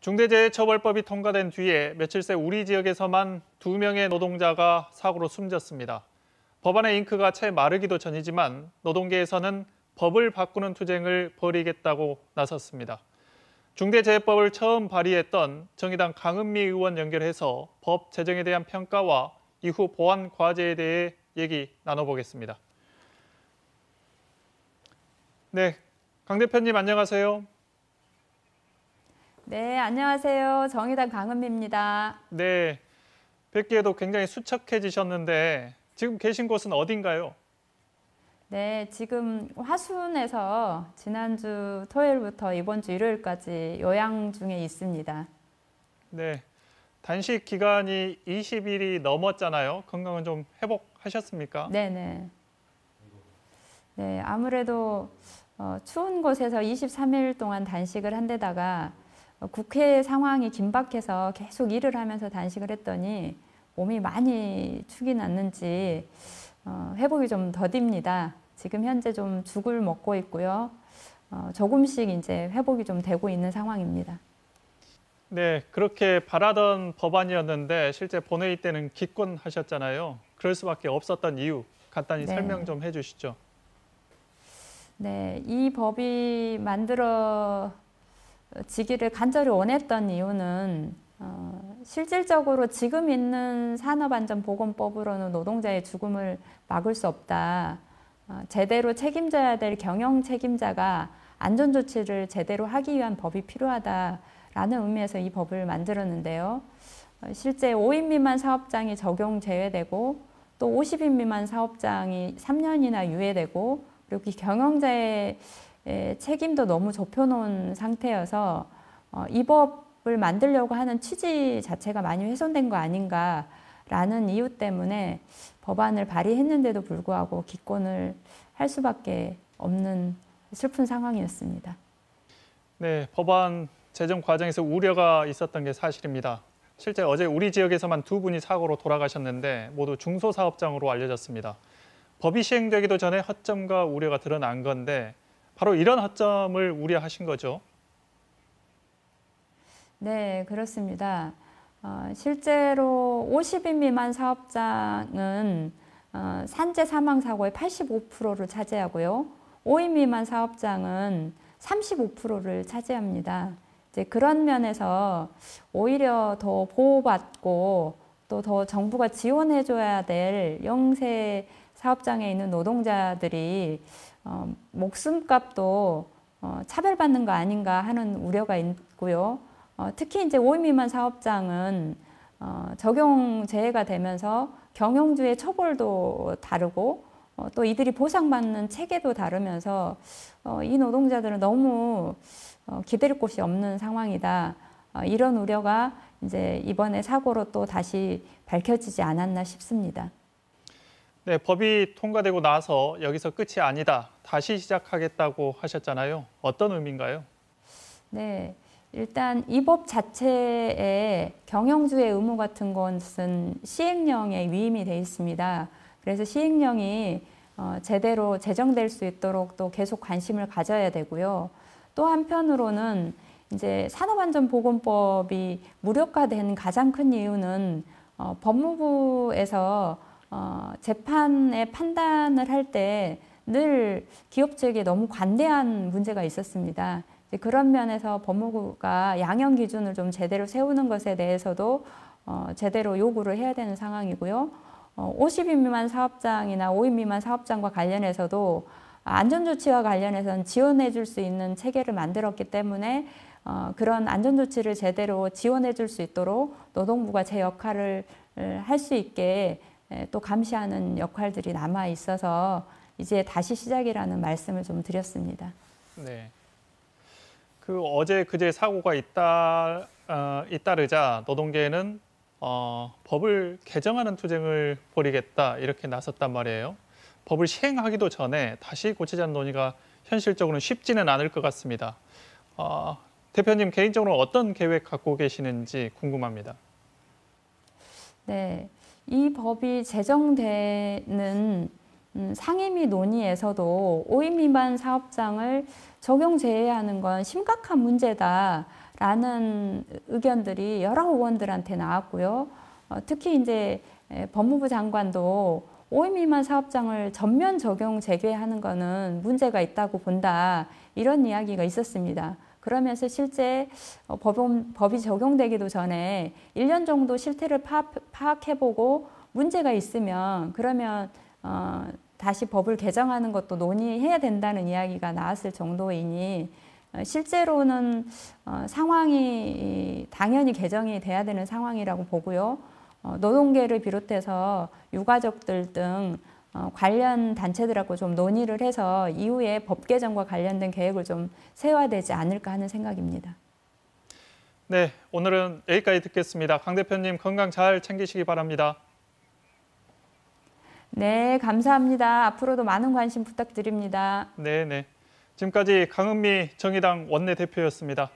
중대재해처벌법이 통과된 뒤에 며칠 새 우리 지역에서만 두명의 노동자가 사고로 숨졌습니다. 법안의 잉크가 채 마르기도 전이지만 노동계에서는 법을 바꾸는 투쟁을 벌이겠다고 나섰습니다. 중대재해법을 처음 발의했던 정의당 강은미 의원 연결해서 법 제정에 대한 평가와 이후 보완 과제에 대해 얘기 나눠보겠습니다. 네, 강 대표님 안녕하세요. 네, 안녕하세요. 정의당 강은미입니다. 네, 뵙기에도 굉장히 수척해지셨는데 지금 계신 곳은 어딘가요? 네, 지금 화순에서 지난주 토요일부터 이번 주 일요일까지 요양 중에 있습니다. 네, 단식 기간이 20일이 넘었잖아요. 건강은 좀 회복하셨습니까? 네네. 네. 네, 아무래도 어, 추운 곳에서 23일 동안 단식을 한 데다가 어, 국회 상황이 긴박해서 계속 일을 하면서 단식을 했더니 몸이 많이 축이 났는지 어, 회복이 좀 더딥니다. 지금 현재 좀 죽을 먹고 있고요. 어, 조금씩 이제 회복이 좀 되고 있는 상황입니다. 네, 그렇게 바라던 법안이었는데 실제 본회의 때는 기권하셨잖아요. 그럴 수밖에 없었던 이유 간단히 네. 설명 좀 해주시죠. 네, 이 법이 만들어 지기를 간절히 원했던 이유는 어, 실질적으로 지금 있는 산업안전보건법으로는 노동자의 죽음을 막을 수 없다. 어, 제대로 책임져야 될 경영 책임자가 안전조치를 제대로 하기 위한 법이 필요하다라는 의미에서 이 법을 만들었는데요. 어, 실제 5인 미만 사업장이 적용 제외되고 또 50인 미만 사업장이 3년이나 유예되고 그리고 경영자의 예, 책임도 너무 좁혀놓은 상태여서 어, 이 법을 만들려고 하는 취지 자체가 많이 훼손된 거 아닌가라는 이유 때문에 법안을 발의했는데도 불구하고 기권을 할 수밖에 없는 슬픈 상황이었습니다. 네, 법안 제정 과정에서 우려가 있었던 게 사실입니다. 실제 어제 우리 지역에서만 두 분이 사고로 돌아가셨는데 모두 중소사업장으로 알려졌습니다. 법이 시행되기도 전에 허점과 우려가 드러난 건데 바로 이런 허점을 우려하신 거죠. 네, 그렇습니다. 어, 실제로 50인 미만 사업장은 어, 산재 사망 사고의 85%를 차지하고요. 5인 미만 사업장은 35%를 차지합니다. 이제 그런 면에서 오히려 더 보호받고 또더 정부가 지원해줘야 될 영세 사업장에 있는 노동자들이 어, 목숨값도 어, 차별받는 거 아닌가 하는 우려가 있고요. 어, 특히 이제 5인 미만 사업장은 어, 적용 제외가 되면서 경영주의 처벌도 다르고 어, 또 이들이 보상받는 체계도 다르면서 어, 이 노동자들은 너무 기댈 곳이 없는 상황이다. 이런 우려가 이제 이번에 사고로 또 다시 밝혀지지 않았나 싶습니다. 네, 법이 통과되고 나서 여기서 끝이 아니다. 다시 시작하겠다고 하셨잖아요. 어떤 의미인가요? 네. 일단 이 법 자체에 경영주의 의무 같은 것은 시행령에 위임이 돼 있습니다. 그래서 시행령이 어, 제대로 제정될 수 있도록 또 계속 관심을 가져야 되고요. 또 한편으로는 이제 산업안전보건법이 무력화된 가장 큰 이유는 어, 법무부에서 어, 재판의 판단을 할 때 늘 기업 측에 너무 관대한 문제가 있었습니다. 그런 면에서 법무부가 양형 기준을 좀 제대로 세우는 것에 대해서도 어, 제대로 요구를 해야 되는 상황이고요. 어, 50인 미만 사업장이나 5인 미만 사업장과 관련해서도 안전조치와 관련해서는 지원해 줄수 있는 체계를 만들었기 때문에 어, 그런 안전조치를 제대로 지원해 줄 수 있도록 노동부가 제 역할을 할 수 있게 또 감시하는 역할들이 남아 있어서 이제 다시 시작이라는 말씀을 좀 드렸습니다. 네. 그 어제 그제 사고가 잇따, 어, 잇따르자 노동계는 어, 법을 개정하는 투쟁을 벌이겠다 이렇게 나섰단 말이에요. 법을 시행하기도 전에 다시 고치자는 논의가 현실적으로는 쉽지는 않을 것 같습니다. 어, 대표님 개인적으로 어떤 계획 갖고 계시는지 궁금합니다. 네, 이 법이 제정되는 음, 상임위 논의에서도 5인 미만 사업장을 적용 제외하는 건 심각한 문제다라는 의견들이 여러 의원들한테 나왔고요. 어, 특히 이제 법무부 장관도 5인 미만 사업장을 전면 적용 재개하는 것은 문제가 있다고 본다 이런 이야기가 있었습니다. 그러면서 실제 어, 법원, 법이 적용되기도 전에 1년 정도 실태를 파악, 해보고 문제가 있으면 그러면 어, 다시 법을 개정하는 것도 논의해야 된다는 이야기가 나왔을 정도이니 어, 실제로는 어, 상황이 당연히 개정이 돼야 되는 상황이라고 보고요. 어, 노동계를 비롯해서 유가족들 등 어, 관련 단체들하고 좀 논의를 해서 이후에 법 개정과 관련된 계획을 좀 세화되지 않을까 하는 생각입니다. 네, 오늘은 여기까지 듣겠습니다. 강 대표님 건강 잘 챙기시기 바랍니다. 네, 감사합니다. 앞으로도 많은 관심 부탁드립니다. 네, 네. 지금까지 강은미 정의당 원내대표였습니다.